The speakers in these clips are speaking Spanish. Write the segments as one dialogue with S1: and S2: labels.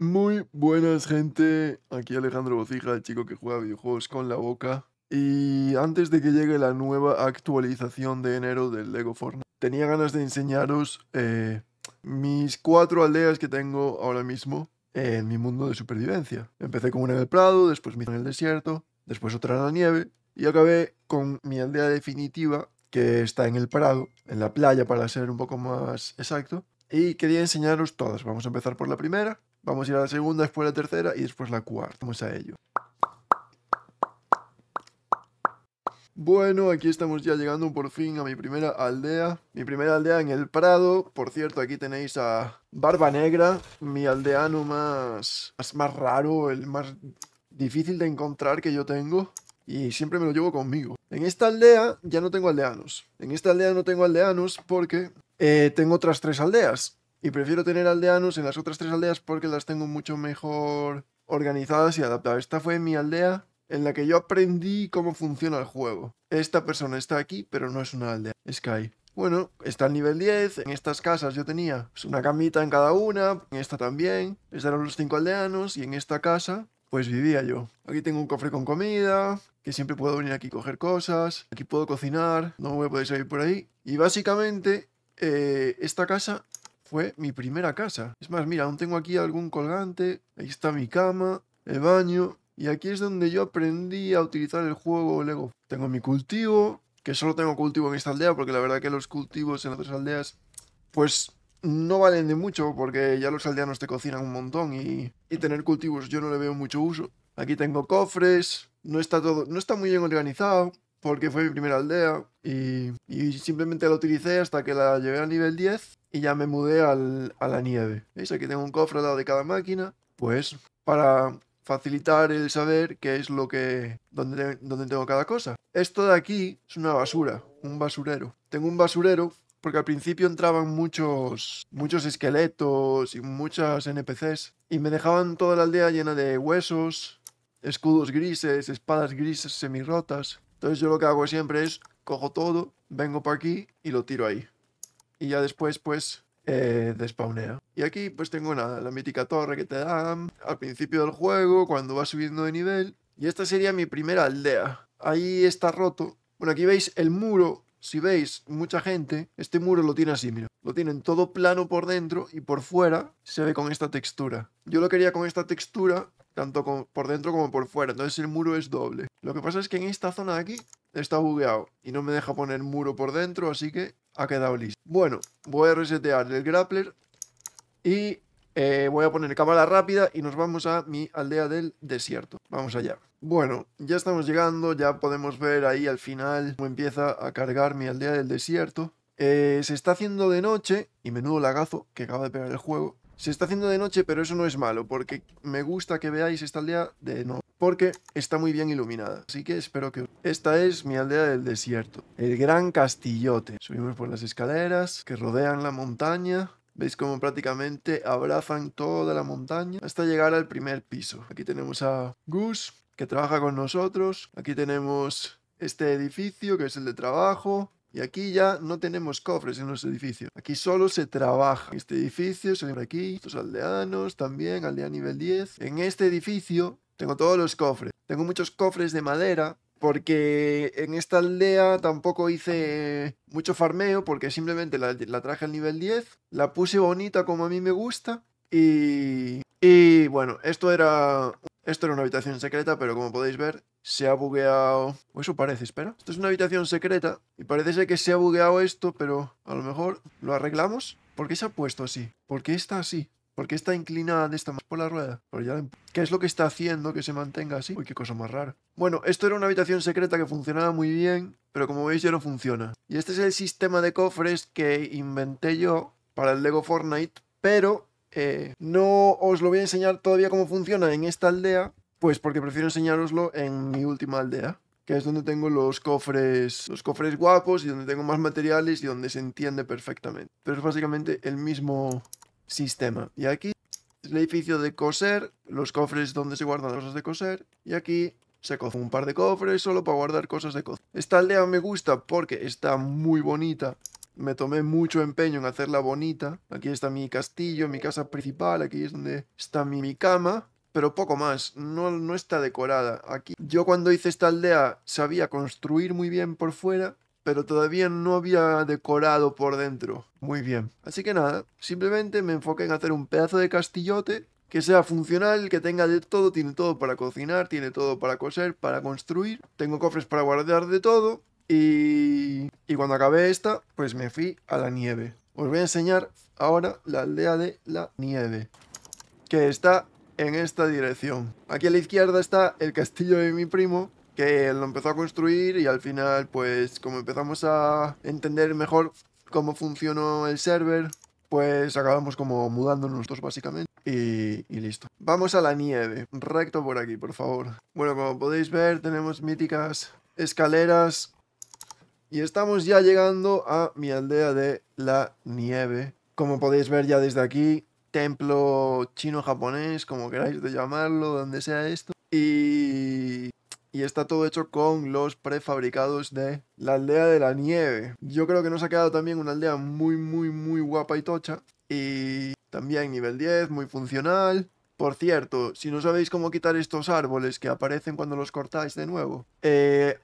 S1: Muy buenas gente, aquí Alejandro Bocija, el chico que juega videojuegos con la boca. Y antes de que llegue la nueva actualización de enero del Lego Fortnite, tenía ganas de enseñaros eh, mis cuatro aldeas que tengo ahora mismo en mi mundo de supervivencia. Empecé con una en el Prado, después mi en el desierto, después otra en la nieve y acabé con mi aldea definitiva que está en el Prado, en la playa para ser un poco más exacto. Y quería enseñaros todas. Vamos a empezar por la primera Vamos a ir a la segunda, después la tercera y después la cuarta. Vamos a ello. Bueno, aquí estamos ya llegando por fin a mi primera aldea. Mi primera aldea en el Prado. Por cierto, aquí tenéis a Barba Negra, mi aldeano más, más raro, el más difícil de encontrar que yo tengo. Y siempre me lo llevo conmigo. En esta aldea ya no tengo aldeanos. En esta aldea no tengo aldeanos porque eh, tengo otras tres aldeas. Y prefiero tener aldeanos en las otras tres aldeas porque las tengo mucho mejor organizadas y adaptadas. Esta fue mi aldea en la que yo aprendí cómo funciona el juego. Esta persona está aquí, pero no es una aldea. Sky. Bueno, está al nivel 10. En estas casas yo tenía pues, una camita en cada una. En esta también. Estos los cinco aldeanos. Y en esta casa, pues vivía yo. Aquí tengo un cofre con comida. Que siempre puedo venir aquí a coger cosas. Aquí puedo cocinar. No me podéis salir por ahí. Y básicamente, eh, esta casa fue mi primera casa. Es más, mira, aún tengo aquí algún colgante, ahí está mi cama, el baño, y aquí es donde yo aprendí a utilizar el juego Lego. Tengo mi cultivo, que solo tengo cultivo en esta aldea, porque la verdad que los cultivos en otras aldeas, pues no valen de mucho, porque ya los aldeanos te cocinan un montón y, y tener cultivos yo no le veo mucho uso. Aquí tengo cofres, no está todo, no está muy bien organizado porque fue mi primera aldea y, simplemente la utilicé hasta que la llevé al nivel 10 y ya me mudé a la nieve. ¿Veis? Aquí tengo un cofre al lado de cada máquina, pues para facilitar el saber qué es lo que... donde tengo cada cosa. Esto de aquí es una basura, un basurero. Tengo un basurero porque al principio entraban muchos, muchos esqueletos y muchas NPCs y me dejaban toda la aldea llena de huesos, escudos grises, espadas grises semirrotas. Entonces yo lo que hago siempre es cojo todo, vengo por aquí y lo tiro ahí. Y ya después pues eh, Y aquí pues tengo la mítica torre que te dan al principio del juego, cuando vas subiendo de nivel. Y esta sería mi primera aldea. Ahí está roto. Bueno, aquí veis el muro. Si veis, mucha gente, este muro lo tiene así, mira. Lo tienen todo plano por dentro y por fuera se ve con esta textura. Yo lo quería con esta textura tanto por dentro como por fuera, entonces el muro es doble. Lo que pasa es que en esta zona de aquí está bugueado y no me deja poner muro por dentro, así que ha quedado listo. Bueno, voy a resetear el grappler y eh, voy a poner cámara rápida y nos vamos a mi aldea del desierto. Vamos allá. Bueno, ya estamos llegando, ya podemos ver ahí al final cómo empieza a cargar mi aldea del desierto. Eh, se está haciendo de noche, y menudo lagazo que acaba de pegar el juego. Se está haciendo de noche, pero eso no es malo, porque me gusta que veáis esta aldea de noche, porque está muy bien iluminada. Así que espero que... Esta es mi aldea del desierto, el Gran Castillote. Subimos por las escaleras que rodean la montaña. Veis cómo prácticamente abrazan toda la montaña hasta llegar al primer piso. Aquí tenemos a Gus, que trabaja con nosotros. Aquí tenemos este edificio, que es el de trabajo. Y aquí ya no tenemos cofres en los edificios. Aquí solo se trabaja. Este edificio se por aquí. Estos aldeanos también, aldea nivel 10. En este edificio tengo todos los cofres. Tengo muchos cofres de madera. Porque en esta aldea tampoco hice mucho farmeo, porque simplemente la, traje al nivel 10, la puse bonita como a mí me gusta, y, y bueno, esto era esto era una habitación secreta, pero como podéis ver, se ha bugueado... O eso parece, espera. Esto es una habitación secreta y parece ser que se ha bugueado esto, pero a lo mejor lo arreglamos. ¿Por qué se ha puesto así? ¿Por qué está así? ¿Por qué está inclinada de esta más por la rueda? Pues em- ¿Qué es lo que está haciendo que se mantenga así? Uy, qué cosa más rara. Bueno, esto era una habitación secreta que funcionaba muy bien, pero como veis ya no funciona. Y este es el sistema de cofres que inventé yo para el Lego Fortnite, pero eh, no os lo voy a enseñar todavía cómo funciona en esta aldea, pues porque prefiero enseñároslo en mi última aldea, que es donde tengo los cofres, los cofres guapos y donde tengo más materiales y donde se entiende perfectamente. Pero es básicamente el mismo sistema. Y aquí es el edificio de coser, los cofres donde se guardan las cosas de coser, y aquí se coge un par de cofres solo para guardar cosas de coser. Esta aldea me gusta porque está muy bonita me tomé mucho empeño en hacerla bonita. Aquí está mi castillo, mi casa principal, aquí es donde está mi, cama, pero poco más, no, no está decorada. Aquí yo cuando hice esta aldea sabía construir muy bien por fuera, pero todavía no había decorado por dentro. Muy bien. Así que nada, simplemente me enfoqué en hacer un pedazo de castillote que sea funcional, que tenga de todo, tiene todo para cocinar, tiene todo para coser, para construir. Tengo cofres para guardar de todo, y, cuando acabé esta, pues me fui a la nieve. Os voy a enseñar ahora la aldea de la nieve, que está en esta dirección. Aquí a la izquierda está el castillo de mi primo, que lo empezó a construir y al final, pues como empezamos a entender mejor cómo funcionó el server, pues acabamos como mudándonos dos básicamente y, y, listo. Vamos a la nieve, recto por aquí, por favor. Bueno, como podéis ver, tenemos míticas escaleras y estamos ya llegando a mi aldea de la nieve. Como podéis ver ya desde aquí, templo chino-japonés, como queráis de llamarlo, donde sea esto. Y... y está todo hecho con los prefabricados de la aldea de la nieve. Yo creo que nos ha quedado también una aldea muy, muy, muy guapa y tocha. Y también nivel 10, muy funcional. Por cierto, si no sabéis cómo quitar estos árboles que aparecen cuando los cortáis de nuevo, eh,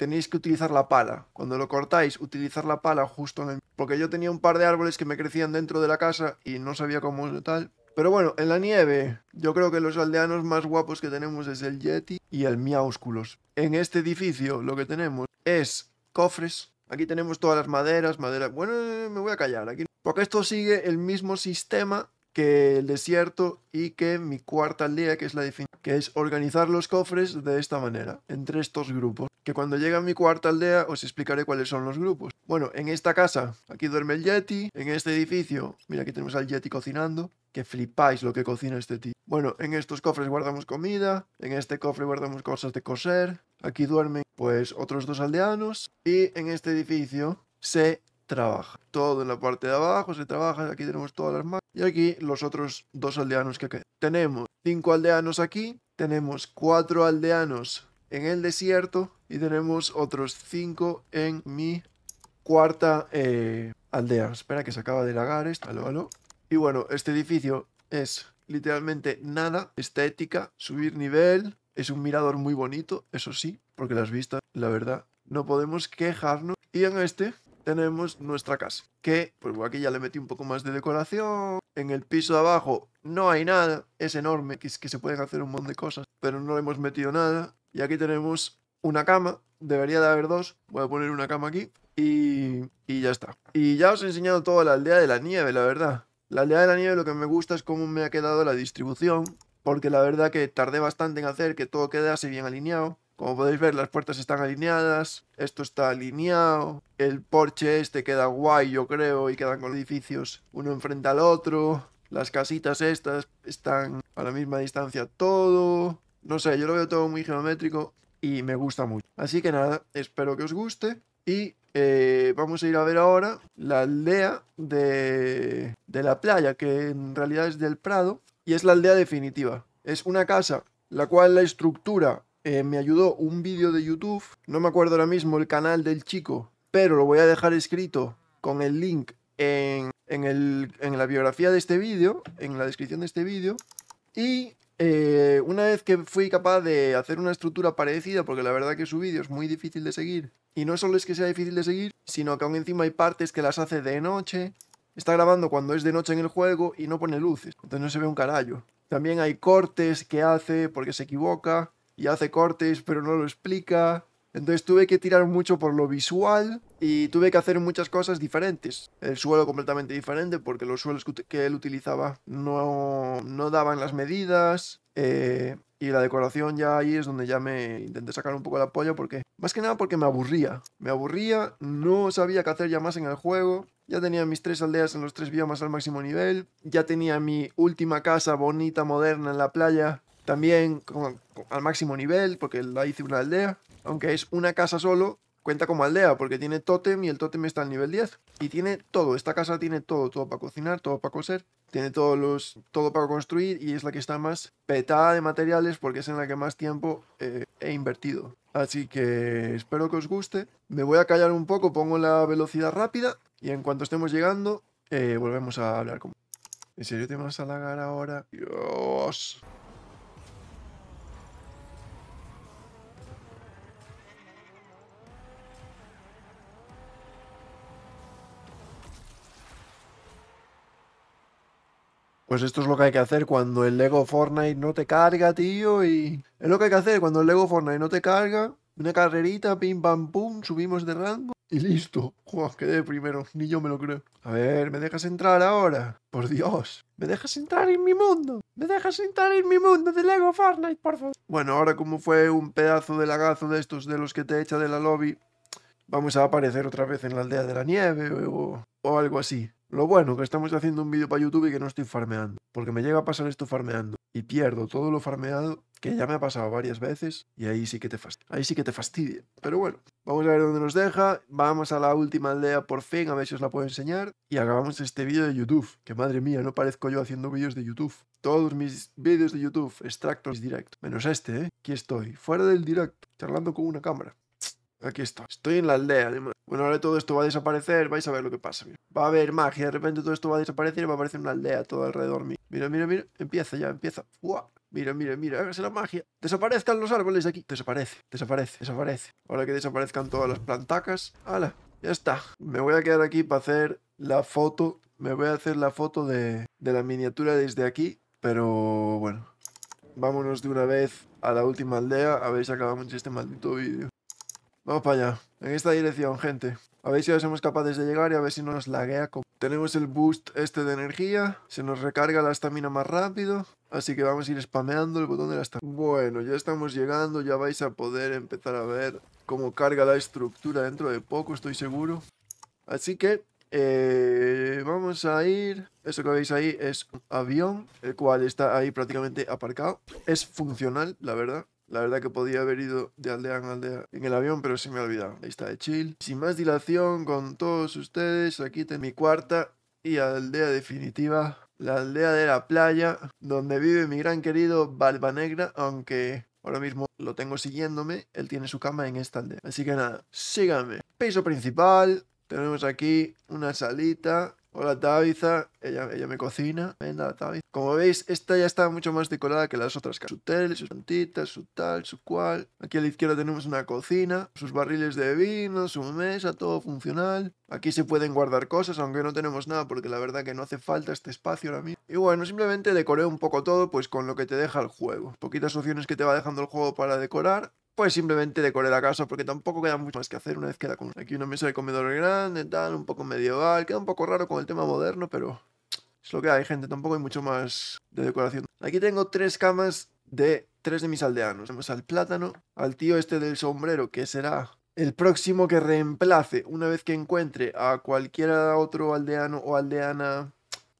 S1: tenéis que utilizar la pala. Cuando lo cortáis, utilizar la pala justo en el... Porque yo tenía un par de árboles que me crecían dentro de la casa y no sabía cómo tal. Pero bueno, en la nieve, yo creo que los aldeanos más guapos que tenemos es el Yeti y el Miaúsculos. En este edificio lo que tenemos es cofres. Aquí tenemos todas las maderas, madera... Bueno, eh, me voy a callar aquí. Porque esto sigue el mismo sistema que el desierto y que mi cuarta aldea, que es la que es organizar los cofres de esta manera, entre estos grupos. Que cuando llegue a mi cuarta aldea os explicaré cuáles son los grupos. Bueno, en esta casa, aquí duerme el Yeti, en este edificio, mira aquí tenemos al Yeti cocinando, que flipáis lo que cocina este tipo. Bueno, en estos cofres guardamos comida, en este cofre guardamos cosas de coser, aquí duermen pues otros dos aldeanos y en este edificio se trabaja. Todo en la parte de abajo se trabaja, aquí tenemos todas las más y aquí los otros dos aldeanos que Tenemos cinco aldeanos aquí, tenemos cuatro aldeanos en el desierto y tenemos otros cinco en mi cuarta eh, aldea. Espera que se acaba de lagar esto. Aló, Y bueno, este edificio es literalmente nada, estética, subir nivel, es un mirador muy bonito, eso sí, porque las vistas, la verdad, no podemos quejarnos. Y en este tenemos nuestra casa. Que, pues aquí ya le metí un poco más de decoración. En el piso de abajo no hay nada. Es enorme, que es que se pueden hacer un montón de cosas. Pero no le hemos metido nada. Y aquí tenemos una cama. Debería de haber dos. Voy a poner una cama aquí. Y, y ya está. Y ya os he enseñado toda la aldea de la nieve, la verdad. La aldea de la nieve lo que me gusta es cómo me ha quedado la distribución. Porque la verdad que tardé bastante en hacer que todo quedase bien alineado. Como podéis ver, las puertas están alineadas, esto está alineado, el porche este queda guay, yo creo, y quedan con edificios uno enfrente al otro. Las casitas estas están a la misma distancia todo. No sé, yo lo veo todo muy geométrico y me gusta mucho. Así que nada, espero que os guste y eh, vamos a ir a ver ahora la aldea de la playa, que en realidad es del Prado y es la aldea definitiva. Es una casa la cual la estructura eh, me ayudó un vídeo de YouTube, no me acuerdo ahora mismo el canal del chico, pero lo voy a dejar escrito con el link en, la biografía de este vídeo, en la descripción de este vídeo. Y eh, una vez que fui capaz de hacer una estructura parecida, porque la verdad que su vídeo es muy difícil de seguir, y no solo es que sea difícil de seguir, sino que aún encima hay partes que las hace de noche, está grabando cuando es de noche en el juego y no pone luces, entonces no se ve un carallo. También hay cortes que hace porque se equivoca, y hace cortes, pero no lo explica. Entonces tuve que tirar mucho por lo visual y tuve que hacer muchas cosas diferentes. El suelo completamente diferente porque los suelos que él utilizaba no, no daban las medidas. Eh, y la decoración ya ahí es donde ya me intenté sacar un poco de apoyo porque, más que nada porque me aburría. Me aburría, no sabía qué hacer ya más en el juego. Ya tenía mis tres aldeas en los tres biomas al máximo nivel. Ya tenía mi última casa bonita, moderna en la playa también al máximo nivel, porque la hice una aldea. Aunque es una casa solo, cuenta como aldea, porque tiene tótem y el tótem está al nivel 10. Y tiene todo, esta casa tiene todo, todo para cocinar, todo para coser, tiene todos todo para construir y es la que está más petada de materiales porque es en la que más tiempo eh, he invertido. Así que espero que os guste. Me voy a callar un poco, pongo la velocidad rápida y en cuanto estemos llegando, eh, volvemos a hablar. Con... ¿En serio te vas a lagar ahora? Dios. Pues esto es lo que hay que hacer cuando el Lego Fortnite no te carga, tío. Y es lo que hay que hacer cuando el Lego Fortnite no te carga. Una carrerita, pim pam pum, subimos de rango y listo. Juan, quedé primero, ni yo me lo creo. A ver, ¿me dejas entrar ahora? Por Dios, ¿me dejas entrar en mi mundo? ¿Me dejas entrar en mi mundo de Lego Fortnite, por favor? Bueno, ahora como fue un pedazo de lagazo de estos de los que te echa de la lobby, vamos a aparecer otra vez en la aldea de la nieve o, o algo así. Lo bueno que estamos haciendo un vídeo para YouTube y que no estoy farmeando, porque me llega a pasar esto farmeando y pierdo todo lo farmeado que ya me ha pasado varias veces y ahí sí que te fastidia. Ahí sí que te Pero bueno, vamos a ver dónde nos deja, vamos a la última aldea por fin, a ver si os la puedo enseñar y acabamos este vídeo de YouTube, que madre mía, no parezco yo haciendo vídeos de YouTube. Todos mis vídeos de YouTube, extractos directos, menos este, ¿eh? Aquí estoy, fuera del directo, charlando con una cámara. Aquí está. Estoy en la aldea, Bueno, ahora todo esto va a desaparecer. Vais a ver lo que pasa. Va a haber magia. De repente todo esto va a desaparecer y va a aparecer una aldea todo alrededor mío. Mira, mira, mira. Empieza ya, empieza. Mira, mira, mira, hágase la magia. Desaparezcan los árboles de aquí. Desaparece, desaparece, desaparece. Ahora que desaparezcan todas las plantacas. ¡Hala! Ya está. Me voy a quedar aquí para hacer la foto. Me voy a hacer la foto de, de la miniatura desde aquí. Pero bueno. Vámonos de una vez a la última aldea a ver si acabamos este maldito vídeo. Vamos para allá. En esta dirección, gente. A ver si ya somos capaces de llegar y a ver si nos laguea. Como... Tenemos el boost este de energía. Se nos recarga la estamina más rápido. Así que vamos a ir spameando el botón de la estamina. Bueno, ya estamos llegando. Ya vais a poder empezar a ver cómo carga la estructura dentro de poco, estoy seguro. Así que eh, vamos a ir... Eso que veis ahí es un avión, el cual está ahí prácticamente aparcado. Es funcional, la verdad. La verdad que podía haber ido de aldea en aldea en el avión, pero se me ha olvidado. Ahí está de chill. Sin más dilación, con todos ustedes, aquí tengo mi cuarta y aldea definitiva. La aldea de la playa, donde vive mi gran querido Negra. aunque ahora mismo lo tengo siguiéndome, él tiene su cama en esta aldea. Así que nada, síganme. Piso principal, tenemos aquí una salita Hola Tabiza, ella, ella me cocina. Venga, Tabiza. Como veis, esta ya está mucho más decorada que las otras. Su tele, sus plantitas, su tal, su cual. Aquí a la izquierda tenemos una cocina, sus barriles de vino, su mesa, todo funcional. Aquí se pueden guardar cosas, aunque no tenemos nada, porque la verdad que no hace falta este espacio ahora mismo. Y bueno, simplemente decoré un poco todo, pues con lo que te deja el juego. Poquitas opciones que te va dejando el juego para decorar pues simplemente decoré la casa porque tampoco queda mucho más que hacer una vez queda con Aquí una mesa de comedor grande, tal, un poco medieval, queda un poco raro con el tema moderno, pero es lo que hay, gente, tampoco hay mucho más de decoración. Aquí tengo tres camas de tres de mis aldeanos. Tenemos al plátano, al tío este del sombrero, que será el próximo que reemplace una vez que encuentre a cualquier otro aldeano o aldeana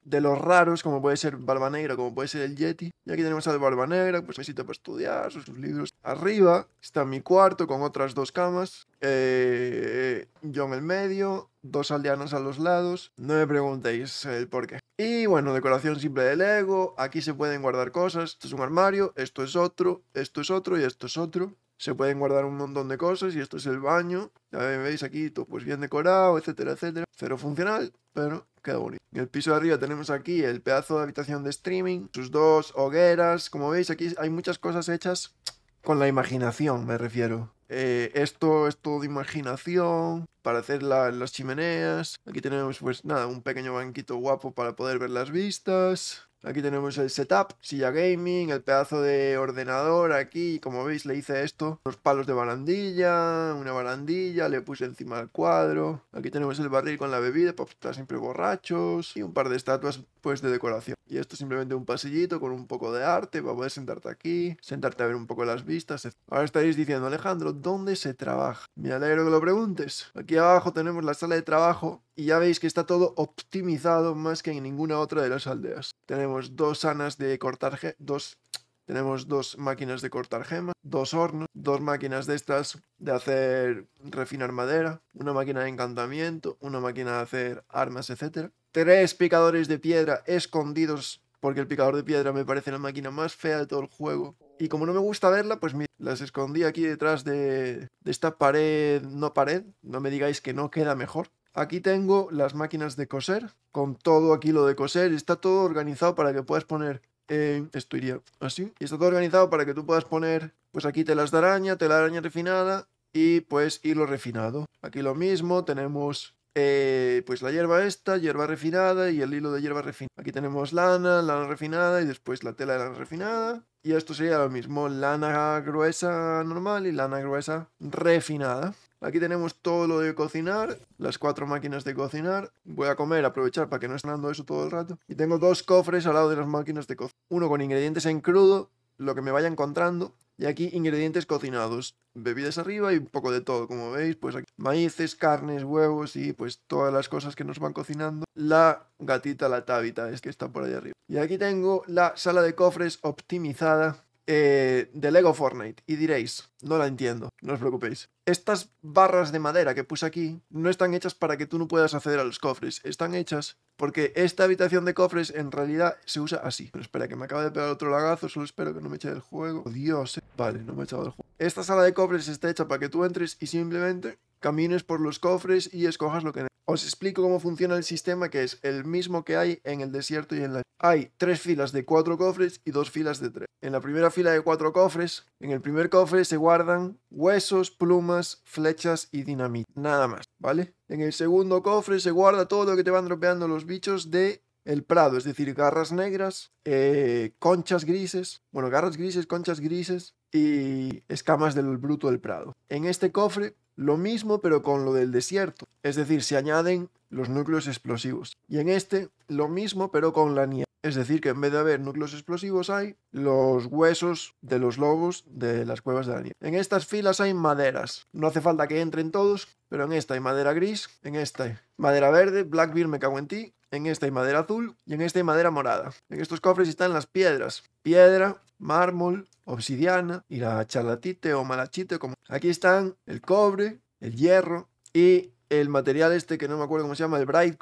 S1: de los raros, como puede ser Barba Negra, como puede ser el Yeti. Y aquí tenemos a Barba Negra, pues visita para estudiar, sus libros. Arriba está mi cuarto con otras dos camas. Eh, yo en el medio, dos aldeanos a los lados. No me preguntéis el por qué. Y bueno, decoración simple de Lego. Aquí se pueden guardar cosas. Esto es un armario, esto es otro, esto es otro y esto es otro se pueden guardar un montón de cosas y esto es el baño, ya veis aquí todo pues bien decorado, etcétera, etcétera. Cero funcional, pero queda bonito. En el piso de arriba tenemos aquí el pedazo de habitación de streaming, sus dos hogueras, como veis aquí hay muchas cosas hechas con la imaginación, me refiero. Eh, esto es todo de imaginación, para hacer las chimeneas. Aquí tenemos, pues nada, un pequeño banquito guapo para poder ver las vistas. Aquí tenemos el setup, silla gaming, el pedazo de ordenador aquí, como veis le hice esto, los palos de barandilla, una barandilla, le puse encima el cuadro. Aquí tenemos el barril con la bebida para estar siempre borrachos y un par de estatuas pues de decoración. Y esto es simplemente un pasillito con un poco de arte para poder sentarte aquí, sentarte a ver un poco las vistas. Ahora estaréis diciendo, Alejandro, ¿dónde se trabaja? Me alegro que lo preguntes. Aquí abajo tenemos la sala de trabajo y ya veis que está todo optimizado más que en ninguna otra de las aldeas tenemos dos de cortar dos tenemos dos máquinas de cortar gemas, dos hornos, dos máquinas de estas de hacer refinar madera, una máquina de encantamiento, una máquina de hacer armas, etc. Tres picadores de piedra escondidos, porque el picador de piedra me parece la máquina más fea de todo el juego. Y como no me gusta verla, pues las escondí aquí detrás de, de esta pared, no pared, no me digáis que no queda mejor. Aquí tengo las máquinas de coser, con todo aquí lo de coser. Está todo organizado para que puedas poner... Eh, esto iría así. está todo organizado para que tú puedas poner, pues aquí telas de araña, tela de araña refinada y pues hilo refinado. Aquí lo mismo, tenemos eh, pues la hierba esta, hierba refinada y el hilo de hierba refinada. Aquí tenemos lana, lana refinada y después la tela de lana refinada. Y esto sería lo mismo, lana gruesa normal y lana gruesa refinada. Aquí tenemos todo lo de cocinar, las cuatro máquinas de cocinar. Voy a comer, aprovechar para que no estén dando eso todo el rato. Y tengo dos cofres al lado de las máquinas de cocinar. Uno con ingredientes en crudo, lo que me vaya encontrando. Y aquí ingredientes cocinados, bebidas arriba y un poco de todo, como veis, pues maíces, carnes, huevos y pues todas las cosas que nos van cocinando. La gatita, la tábita, es que está por ahí arriba. Y aquí tengo la sala de cofres optimizada, eh, de Lego Fortnite y diréis, no la entiendo, no os preocupéis. Estas barras de madera que puse aquí no están hechas para que tú no puedas acceder a los cofres, están hechas porque esta habitación de cofres en realidad se usa así. Pero espera, que me acaba de pegar otro lagazo, solo espero que no me eche del juego. Oh, Dios, eh. vale, no me he echado del juego. Esta sala de cofres está hecha para que tú entres y simplemente camines por los cofres y escojas lo que Os explico cómo funciona el sistema que es el mismo que hay en el desierto y en la... Hay tres filas de cuatro cofres y dos filas de tres. En la primera fila de cuatro cofres, en el primer cofre se guardan huesos, plumas, flechas y dinamita. Nada más, ¿vale? En el segundo cofre se guarda todo lo que te van dropeando los bichos de el prado, es decir, garras negras, eh, conchas grises, bueno, garras grises, conchas grises y escamas del bruto del prado. En este cofre lo mismo pero con lo del desierto, es decir, se añaden los núcleos explosivos. Y en este, lo mismo pero con la nieve. Es decir, que en vez de haber núcleos explosivos hay los huesos de los lobos de las cuevas de la nieve. En estas filas hay maderas. No hace falta que entren todos, pero en esta hay madera gris, en esta hay madera verde, Blackbeard me cago en ti, en esta hay madera azul y en esta hay madera morada. En estos cofres están las piedras. Piedra, mármol, obsidiana y la charlatite o malachite. Como... Aquí están el cobre, el hierro y el material este que no me acuerdo cómo se llama, el bright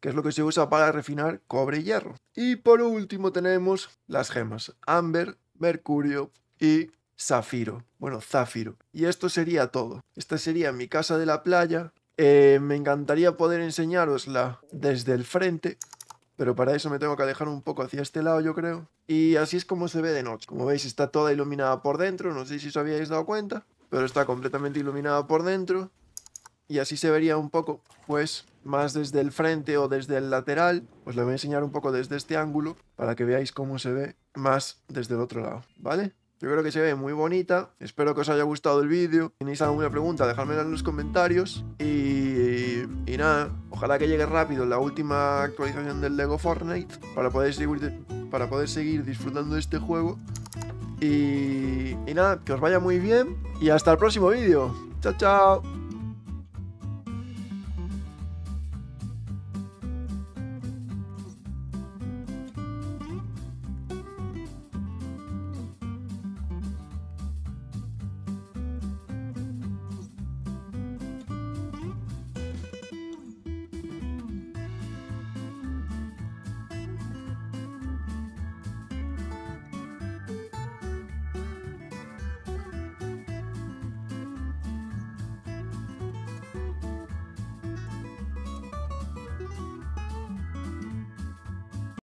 S1: que es lo que se usa para refinar cobre y hierro. Y por último tenemos las gemas, amber, mercurio y zafiro, bueno, zafiro. Y esto sería todo. Esta sería mi casa de la playa, eh, me encantaría poder enseñarosla desde el frente, pero para eso me tengo que alejar un poco hacia este lado, yo creo. Y así es como se ve de noche. Como veis, está toda iluminada por dentro, no sé si os habíais dado cuenta, pero está completamente iluminada por dentro. Y así se vería un poco, pues, más desde el frente o desde el lateral. Os la voy a enseñar un poco desde este ángulo para que veáis cómo se ve más desde el otro lado, ¿vale? Yo creo que se ve muy bonita. Espero que os haya gustado el vídeo. Si tenéis alguna pregunta, dejadmela en los comentarios. Y, nada, ojalá que llegue rápido la última actualización del LEGO Fortnite para poder seguir, para poder seguir disfrutando de este juego. y nada, que os vaya muy bien y hasta el próximo vídeo. Chao, chao.